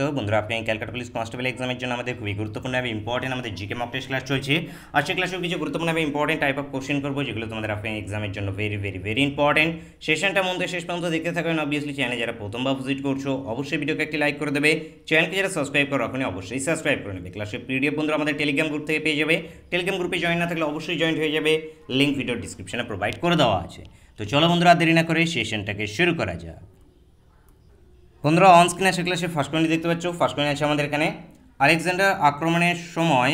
তো বন্ধুরা আপনি ক্যালকাটা পুলিশ কনস্টেবল এক্সামের জন্য আমাদের খুবই গুরুত্বপূর্ণ এবং ইম্পর্টেন্ট আমাদের জিকে মক টেস্ট ক্লাস চলছে আর সেই ক্লাসেও কিছু গুরুত্বপূর্ণ এবং ইম্পর্টেন্ট টাইপ অফ কোশ্চেন করবো যেগুলো তোমাদের আপনি এক্সামের জন্য ভেরি ভেরি ভেরি ইম্পর্টেন্ট সেশনটা মন শেষ পর্যন্ত দেখতে থাকবেন অবভিয়াসলি চ্যানেল যারা প্রথমবার ভিজিট করছো অবশ্যই ভিডিওকে একটি লাইক করে দেবে চ্যানেলকে যারা সাবস্ক্রাইব করো ওখানে অবশ্যই সাবস্ক্রাইব করে নেবে ক্লাসের পিডিএফ বন্ধুরা আমাদের টেলিগ্রাম গ্রুপ থেকে পেয়ে যাবে টেলিগ্রাম গ্রুপে জয়েন না থাকলে অবশ্যই জয়েন হয়ে যাবে লিঙ্ক ভিডিও ডিসক্রিপশনে প্রোভাইড করে দেওয়া আছে তো চলো বন্ধুরা দেরি না করে সেশনটাকে শুরু করা যাক বন্ধুরা অনস্ক্রিন আসে ক্লাসে ফার্স্ট কোয়েন্টি দেখতে পাচ্ছ ফার্স্ট কোয়েন্টি আছে আমাদের এখানে আলেকজান্ডার আক্রমণের সময়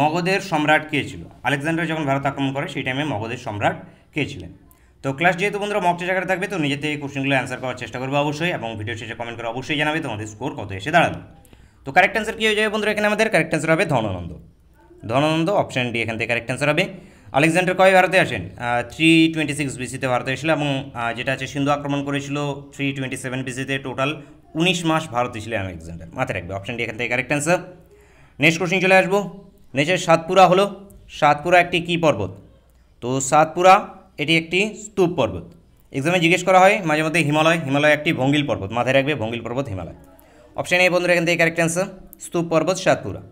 মগধের সম্রাট কে ছিল আলেকজান্ডার যখন ভারত আক্রমণ করে সেই টাইমে মগধের সম্রাট কে ছিলেন তো ক্লাস যেহেতু বন্ধুরা মকটে জায়গাটা থাকবে তো নিজেতে এই কোশ্চেনগুলো অ্যান্সার করার চেষ্টা করবে অবশ্যই এবং ভিডিও শেষে কমেন্ট করে অবশ্যই জানাবে তোমাদের স্কোর কত এসে দাঁড়াবে তো কারেক্ট অ্যান্সার কী হয়ে যাবে বন্ধুরা এখানে আমাদের কারেক্ট অ্যান্সার হবে ধনানন্দ ধনানন্দ অপশান ডি এখান থেকে কারেক্ট অ্যান্সার হবে আলেকজান্ডার কবে ভারতে আসেন থ্রি টোয়েন্টি সিক্স বিসিতে ভারতে এসেছিল এবং যেটা আছে সিন্ধু আক্রমণ করেছিল থ্রি টোয়েন্টি সেভেন বিসিতে টোটাল উনিশ মাস ভারতে ছিলেন আলেকজান্ডার মাথায় রাখবে অপশানটি এখান থেকে কারেক্ট অ্যান্সার নেক্সট কোশ্চিন চলে আসবো নেক্সট সাতপুরা হলো সাতপুরা একটি কি পর্বত তো সাতপুরা এটি একটি স্তূপ পর্বত এক্সামে জিজ্ঞেস করা হয় মাঝে মধ্যে হিমালয় হিমালয় একটি ভঙ্গিল পর্বত মাথায় রাখবে ভঙ্গিল পর্বত হিমালয় অপশান এ বন্ধুরা এখান থেকে কারেক্ট অ্যান্সার স্তূপ পর্বত সাতপুরা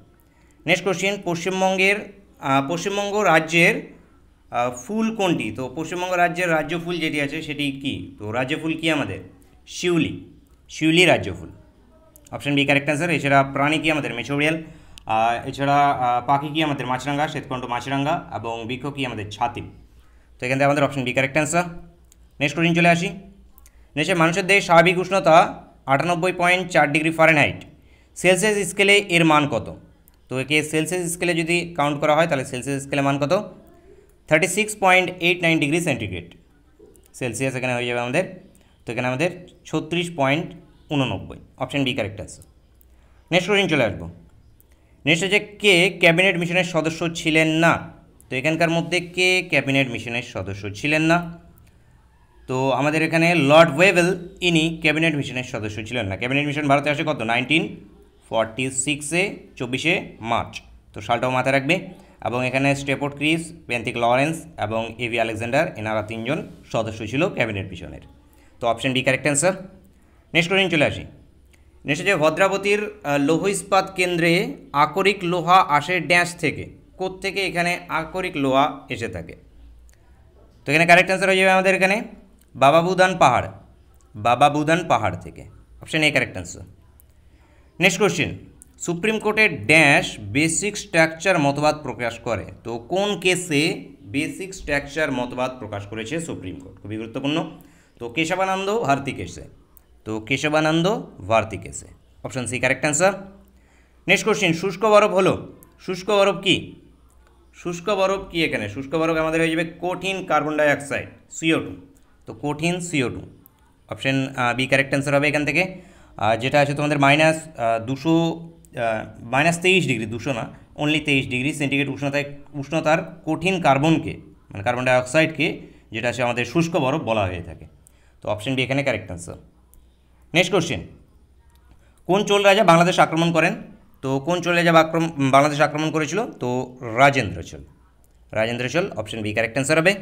নেক্সট কোশ্চিন পশ্চিমবঙ্গের পশ্চিমবঙ্গ রাজ্যের ফুল কোনটি তো পশ্চিমবঙ্গ রাজ্যের রাজ্য ফুল যেটি আছে সেটি কি তো রাজ্য ফুল কি আমাদের শিউলি শিউলি রাজ্য ফুল অপশান বি কারেক্ট অ্যান্সার এছাড়া প্রাণী কি আমাদের মেছোরিয়াল এছাড়া পাখি কি আমাদের মাছরাঙ্গা শ্বেতকণ্ঠ মাছরাঙ্গা এবং বৃক্ষ কি আমাদের ছাতিম তো এখান থেকে আমাদের option B correct answer next question চলে আসি নেক্সট মানুষের দেহে স্বাভাবিক উষ্ণতা আটানব্বই পয়েন্ট চার ডিগ্রি ফারেনহাইট সেলসিয়াস স্কেলে এর মান কত তো একে সেলসিয়াস স্কেলে যদি কাউন্ট করা হয় তাহলে সেলসিয়াস স্কেলে মান কত thirty six point eight nine degree centigrade Celsius এখানে হয়ে যাবে আমাদের তো এখানে আমাদের ছত্রিশ পয়েন্ট উননব্বই option B correct answer next question চলে আসবো নেক্সট হচ্ছে কে ক্যাবিনেট মিশনের সদস্য ছিলেন না তো এখানকার মধ্যে কে ক্যাবিনেট মিশনের সদস্য ছিলেন না তো আমাদের এখানে লর্ড ওয়েবেল ইনি ক্যাবিনেট মিশনের সদস্য ছিলেন না ক্যাবিনেট মিশন ভারতে আসে কত নাইনটিন ফর্টি সিক্সে চব্বিশে মার্চ তো সালটাও মাথায় রাখবে এবং এখানে স্টেপোর্ট ক্রিস প্যান্তিক লরেন্স এবং এভি আলেকজান্ডার এনারা তিনজন সদস্য ছিল ক্যাবিনেট মিশনের তো option D correct answer next question চলে আসি নেক্সট যে ভদ্রাবতীর লৌহ ইস্পাত কেন্দ্রে আকরিক লোহা আসে ড্যাশ থেকে থেকে এখানে আকরিক লোহা এসে থাকে তো এখানে কারেক্ট অ্যান্সার হয়ে যাবে আমাদের এখানে বাবা বুদান পাহাড় বাবা বুদান পাহাড় থেকে option A correct answer next question supreme কোর্টের ড্যাশ বেসিক স্ট্রাকচার মতবাদ প্রকাশ করে তো কোন কেসে বেসিক স্ট্রাকচার মতবাদ প্রকাশ করেছে সুপ্রিম কোর্ট খুবই গুরুত্বপূর্ণ তো কেশবানন্দ ভারতী কেসে তো কেশবানন্দ ভারতী কেসে option C correct answer next question শুষ্ক বরফ হলো শুষ্ক বরফ কি শুষ্ক বরফ কি এখানে শুষ্ক বরফ আমাদের হয়ে যাবে কঠিন কার্বন ডাইঅক্সাইড সিও টু তো কঠিন C O two option B correct answer হবে এখান থেকে যেটা আছে তোমাদের মাইনাস দুশো মাইনাস তেইশ ডিগ্রি দুশো না অনলি তেইশ ডিগ্রি সেন্টিগ্রেড উষ্ণতায় উষ্ণতার কঠিন কার্বনকে মানে কার্বন ডাইঅক্সাইডকে যেটা সে আমাদের শুষ্ক বরফ বলা হয়ে থাকে তো অপশন বি এখানে কারেক্ট আনসার নেক্সট কোশ্চেন কোন চোল রাজা বাংলাদেশ আক্রমণ করেন তো কোন চোল রাজা আক্রম বাংলাদেশ আক্রমণ করেছিল তো Rajendra Chola Rajendra Chola option B correct answer হবে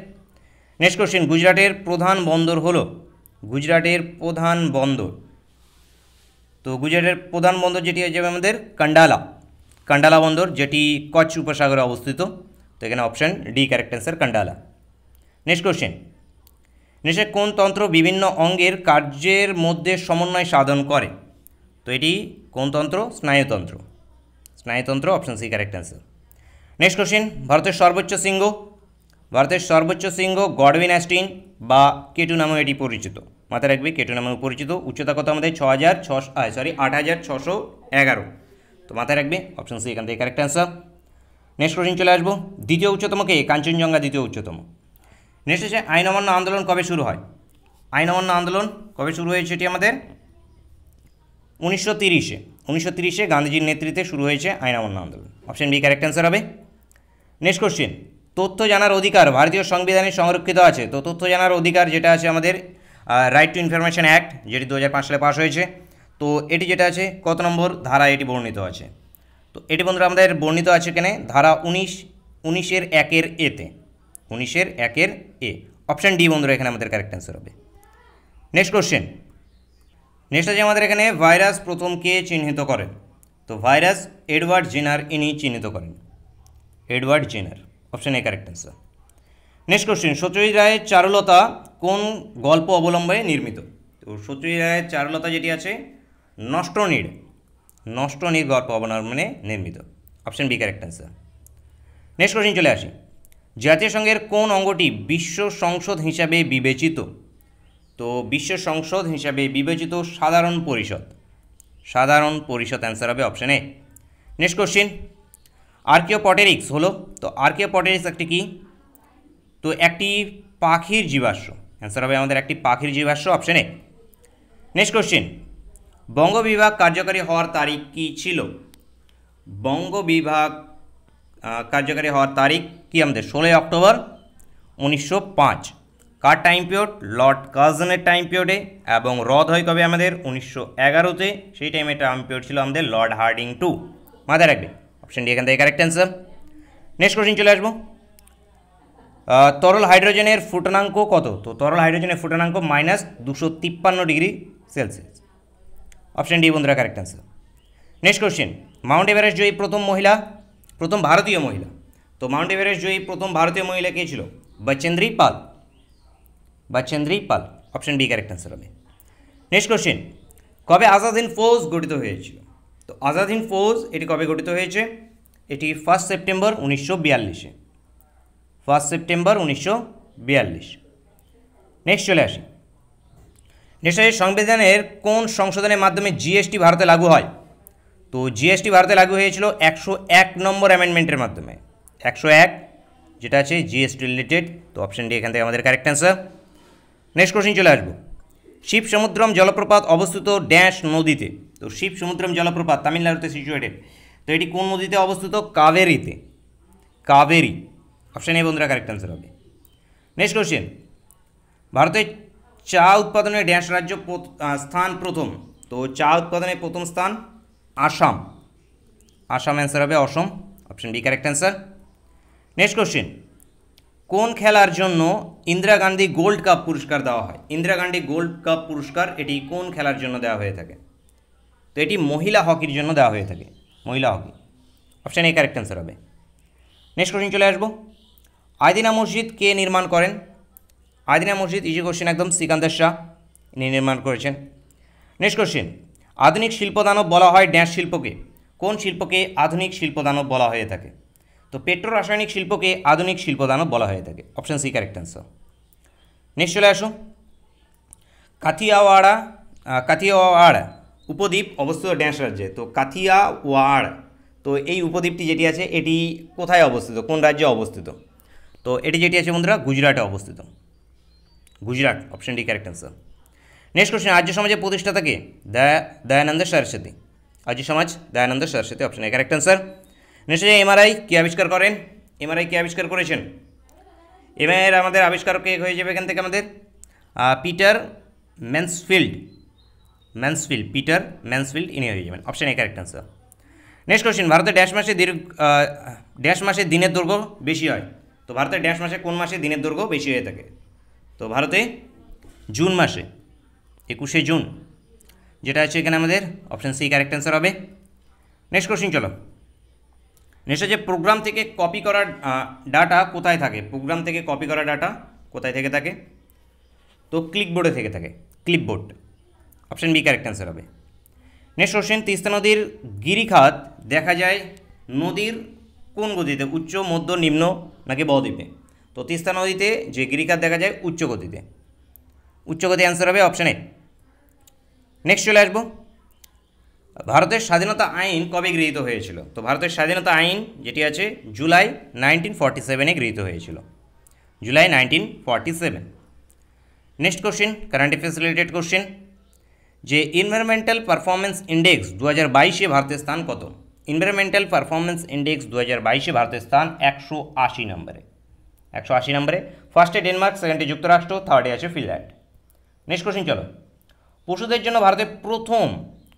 নেক্সট কোশ্চেন গুজরাটের প্রধান বন্দর হলো গুজরাটের প্রধান বন্দর তো গুজরাটের প্রধান বন্দর যেটি হয়ে যাবে আমাদের কান্ডালা কান্ডালা বন্দর যেটি কচ্ছ উপসাগরে অবস্থিত তো এখানে option D correct answer Kandla next question নেক্সটে কোন তন্ত্র বিভিন্ন অঙ্গের কার্যের মধ্যে সমন্বয় সাধন করে তো এটি কোন তন্ত্র স্নায়ুতন্ত্র স্নায়ুতন্ত্র option C correct answer next question ভারতের সর্বোচ্চ সিংহ ভারতের সর্বোচ্চ সিংহ গডভিন অ্যাস্টিন বা কেটু নামেও এটি পরিচিত মাথায় রাখবে কেটো নামে পরিচিত উচ্চতা কত আমাদের ছ হাজার ছশো সরি আট হাজার ছশো এগারো তো মাথায় রাখবে অপশন সি এখান থেকে কারেক্ট অ্যান্সার নেক্সট কোশ্চেন চলে আসবো দ্বিতীয় উচ্চতম কে কাঞ্চনজঙ্ঘা দ্বিতীয় উচ্চতম নেক্সট হচ্ছে আইন অমান্য আন্দোলন কবে শুরু হয় আইন অমান্য আন্দোলন কবে শুরু হয়েছে এটি আমাদের উনিশশো তিরিশে উনিশশো তিরিশে গান্ধীজির নেতৃত্বে শুরু হয়েছে আইন অমান্য আন্দোলন অপশন বি কারেক্ট অ্যান্সার হবে নেক্সট কোশ্চেন তথ্য জানার অধিকার ভারতীয় সংবিধানে সংরক্ষিত আছে তো তথ্য জানার অধিকার যেটা আছে আমাদের রাইট টু ইনফরমেশান অ্যাক্ট যেটি দু সালে পাশ হয়েছে তো এটি যেটা আছে কত নম্বর ধারা এটি বর্ণিত আছে তো এটি বন্ধুরা আমাদের বর্ণিত আছে কেন ধারা উনিশ উনিশের একের এতে উনিশের একের এ অপশান ডি বন্ধুরা এখানে আমাদের কারেক্ট অ্যান্সার হবে নেক্সট কোশ্চেন নেক্সট আছে আমাদের এখানে ভাইরাস প্রথম কে চিহ্নিত করেন তো ভাইরাস এডওয়ার্ড জেনার ইনি চিহ্নিত করেন Edward Jenner option A correct answer next question Satyajit রায়ের চারুলতা কোন গল্প অবলম্বনে নির্মিত তো সত্যজিৎ রায়ের চারুলতা যেটি আছে নষ্টনীড় নষ্টনীর গল্প অবলম্বনে নির্মিত option B correct answer next question চলে আসি জাতীয় সংঘের কোন অঙ্গটি বিশ্ব সংসদ হিসাবে বিবেচিত তো বিশ্ব সংসদ হিসাবে বিবেচিত সাধারণ পরিষদ সাধারণ পরিষদ অ্যান্সার হবে অপশানে এ নেক্সট কোশ্চিন পটেরিক্স হলো তো পটেরিক্স একটি কি তো একটি পাখির জীবাশ্ম অ্যান্সার হবে আমাদের একটি পাখির জীবাশ্ম অপশানে নেক্সট কোশ্চেন বঙ্গ বিভাগ কার্যকারী হওয়ার তারিখ কি ছিল বঙ্গ বিভাগ কার্যকারী হওয়ার তারিখ কি আমাদের ষোলোই অক্টোবর উনিশশো পাঁচ কার টাইম পিরিয়ড লর্ড কার্জনের টাইম পিরিয়ডে এবং রদ হয় কবে আমাদের উনিশশো এগারোতে সেই টাইমে টাইম পিরিয়ড ছিল আমাদের লর্ড হার্ডিং টু মাথায় রাখবে ডি এখান থেকে কারেক্ট অ্যান্সার নেক্সট কোশ্চেন চলে আসবো তরল হাইড্রোজেনের ফুটনাঙ্ক কত তো তরল হাইড্রোজেনের ফুটনাঙ্ক মাইনাস দুশো তিপ্পান্ন ডিগ্রি সেলসিয়াস অপশান ডি বন্ধুরা correct answer next question mount Everest জয়ী প্রথম মহিলা প্রথম ভারতীয় মহিলা তো মাউন্ট এভারেস্ট জয়ী প্রথম ভারতীয় মহিলা কে ছিল Bachendri Pal Bachendri Pal option D correct answer হবে নেক্সট কোশ্চেন কবে আজাদ হিন্দ ফৌজ গঠিত হয়েছিল তো আজাদ হিন্দ ফৌজ এটি কবে গঠিত হয়েছে এটি ফার্স্ট সেপ্টেম্বর উনিশশো বিয়াল্লিশে ফার্স্ট সেপ্টেম্বর উনিশশো বিয়াল্লিশ নেক্সট চলে আসি নেক্সট আসে সংবিধানের কোন সংশোধনের মাধ্যমে জিএসটি ভারতে লাগু হয় তো জিএসটি ভারতে লাগু হয়েছিল একশো এক নম্বর অ্যামেন্ডমেন্টের মাধ্যমে একশো এক যেটা আছে জিএসটি রিলেটেড তো অপশানটি এখান থেকে আমাদের কারেক্ট অ্যান্সার নেক্সট কোশ্চিন চলে আসবো শিব সমুদ্রম জলপ্রপাত অবস্থিত ড্যাশ নদীতে তো শিব সমুদ্রম জলপ্রপাত তামিলনাড়ুতে সিচুয়েটেড তো এটি কোন নদীতে অবস্থিত কাবেরিতে কাবেরী অপশান এ বন্ধুরা কারেক্ট অ্যান্সার হবে নেক্সট কোশ্চেন ভারতের চা উৎপাদনে ড্যাস রাজ্য স্থান প্রথম তো চা উৎপাদনে প্রথম স্থান আসাম আসাম অ্যান্সার হবে Assam option B correct answer next question কোন খেলার জন্য ইন্দিরা গান্ধী গোল্ড কাপ পুরস্কার দেওয়া হয় ইন্দিরা গান্ধী গোল্ড কাপ পুরস্কার এটি কোন খেলার জন্য দেওয়া হয়ে থাকে তো এটি মহিলা হকির জন্য দেওয়া হয়ে থাকে মহিলা hockey option A correct answer হবে নেক্সট কোশ্চেন চলে আসবো আয়দিনা মসজিদ কে নির্মাণ করেন আয়দিনা মসজিদ ইজি কোশ্চেন একদম সিকান্দার শাহ ইনি নির্মাণ করেছেন নেক্সট কোশ্চেন আধুনিক শিল্পদানব বলা হয় ড্যাশ শিল্পকে কোন শিল্পকে আধুনিক শিল্পদানব বলা হয়ে থাকে তো পেট্রো রাসায়নিক শিল্পকে আধুনিক শিল্পদানব বলা হয়ে থাকে option C correct answer next চলে আসো কাথিয়াওয়াড়া কাথিয়াওয়াড় উপদ্বীপ অবস্থিত ড্যাশ রাজ্যে তো কাথিয়াওয়াড় তো এই উপদ্বীপটি যেটি আছে এটি কোথায় অবস্থিত কোন রাজ্যে অবস্থিত তো এটি যেটি আছে বন্ধুরা গুজরাটে অবস্থিত Gujarat option D correct answer next question Arya সমাজের প্রতিষ্ঠা থাকে Daya Dayananda Saraswati Arya Samaj Dayananda Saraswati option A correct answer next MRI কী আবিষ্কার করেন এমআরআই কী আবিষ্কার করেছেন এমআইয়ের আমাদের আবিষ্কারক কে হয়ে যাবে এখান থেকে আমাদের Peter Mansfield Mansfield Peter Mansfield ইনি হয়ে যাবেন option A correct answer next question ভারতে ড্যাশ মাসে দীর্ঘ ড্যাশ মাসে দিনের দৈর্ঘ্য বেশি হয় তো ভারতে ড্যাশ মাসে কোন মাসে দিনের দৈর্ঘ্য বেশি হয়ে থাকে তো ভারতে জুন মাসে একুশে জুন যেটা হচ্ছে এখানে আমাদের অপশান সি কারেক্ট অ্যান্সার হবে নেক্সট কোশ্চিন চলো নেক্সট হচ্ছে প্রোগ্রাম থেকে কপি করা ডাটা কোথায় থাকে প্রোগ্রাম থেকে কপি করা ডাটা কোথায় থেকে থাকে তো ক্লিকবোর্ডে থেকে থাকে clipboard option B correct answer হবে নেক্সট কোশ্চেন তিস্তা নদীর গিরিখাত দেখা যায় নদীর কোন গতিতে উচ্চ মধ্য নিম্ন নাকি বদ্বীপে তো তিস্তা নদীতে যে গিরিখাত দেখা যায় উচ্চ গতিতে উচ্চ গতি অ্যান্সার হবে অপশান এ নেক্সট চলে আসবো ভারতের স্বাধীনতা আইন কবে গৃহীত হয়েছিল তো ভারতের স্বাধীনতা আইন যেটি আছে জুলাই নাইনটিন ফর্টি সেভেনে গৃহীত হয়েছিল July nineteen forty seven next question current affairs related question যে এনভায়রনমেন্টাল পারফরমেন্স ইন্ডেক্স দু হাজার বাইশে ভারতের স্থান কত ইনভারমেন্টাল পারফরমেন্স ইন্ডেক্স দু হাজার বাইশে ভারতের স্থান একশো আশি নম্বরে একশো আশি নম্বরে ফার্স্টে ডেনমার্ক সেকেন্ডে যুক্তরাষ্ট্র থার্ডে আছে ফিনল্যান্ড নেক্সট কোশ্চিন চলো পশুদের জন্য ভারতের প্রথম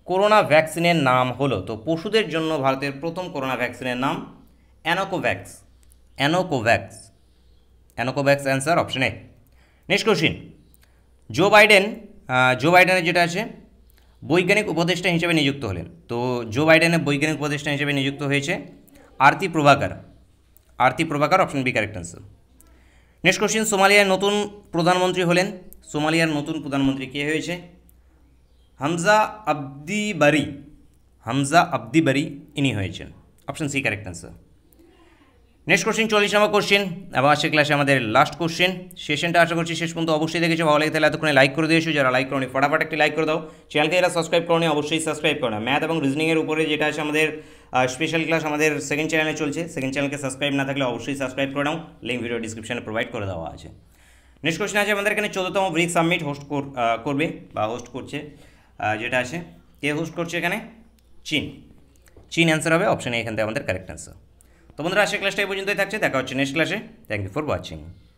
করোনা ভ্যাকসিনের নাম হলো তো পশুদের জন্য ভারতের প্রথম করোনা ভ্যাকসিনের নাম Anocovax Anocovax Anocovax answer option A next question Joe Biden Joe বাইডেনের যেটা আছে বৈজ্ঞানিক উপদেষ্টা হিসেবে নিযুক্ত হলেন তো জো বাইডেনের বৈজ্ঞানিক উপদেষ্টা হিসেবে নিযুক্ত হয়েছে Arati Prabhakar Arati Prabhakar option B correct answer next question সোমালিয়ার নতুন প্রধানমন্ত্রী হলেন সোমালিয়ার নতুন প্রধানমন্ত্রী কে হয়েছে হামজা আব্দি বারি হামজা আব্দি বারি ইনি হয়েছেন option C correct answer next question চল্লিশ নম্বর কোশ্চেন এবং আজকের ক্লাসে আমাদের লাস্ট কোশ্চেন সেশনটা আশা করছি শেষ পর্যন্ত অবশ্যই দেখেছো ভালো লাগে তাহলে এতক্ষণে লাইক করে দিয়েছো যারা লাইক করি ফটাফট একটি লাইক করে দাও চ্যানেলকে যারা সাবস্ক্রাইব করোনি অবশ্যই সাবস্ক্রাইব করো না ম্যাথ এবং রিজনিংয়ের উপরে যেটা আছে আমাদের স্পেশাল ক্লাস আমাদের সেকেন্ড চ্যানেলে চলছে সেকেন্ড চ্যানেলকে সাবস্ক্রাইব না থাকলে অবশ্যই সাবস্ক্রাইব করে নাও লিঙ্ক ভিডিও ডিসক্রিপশানে প্রোভাইড করে দেওয়া আছে নেক্সট কোশ্চেন আছে আমাদের এখানে চোদ্দতম ব্রিক সাবমিট হোস্ট করবে বা হোস্ট করছে যেটা আছে কে হোস্ট করছে এখানে চীন চীন অ্যান্সার হবে অপশানে এখান থেকে আমাদের কারেক্ট অ্যান্সার তো বন্ধুরা আজকের ক্লাসটা এই পর্যন্তই থাকছে দেখা হচ্ছে নেক্সট ক্লাসে থ্যাংক ইউ ফর ওয়াচিং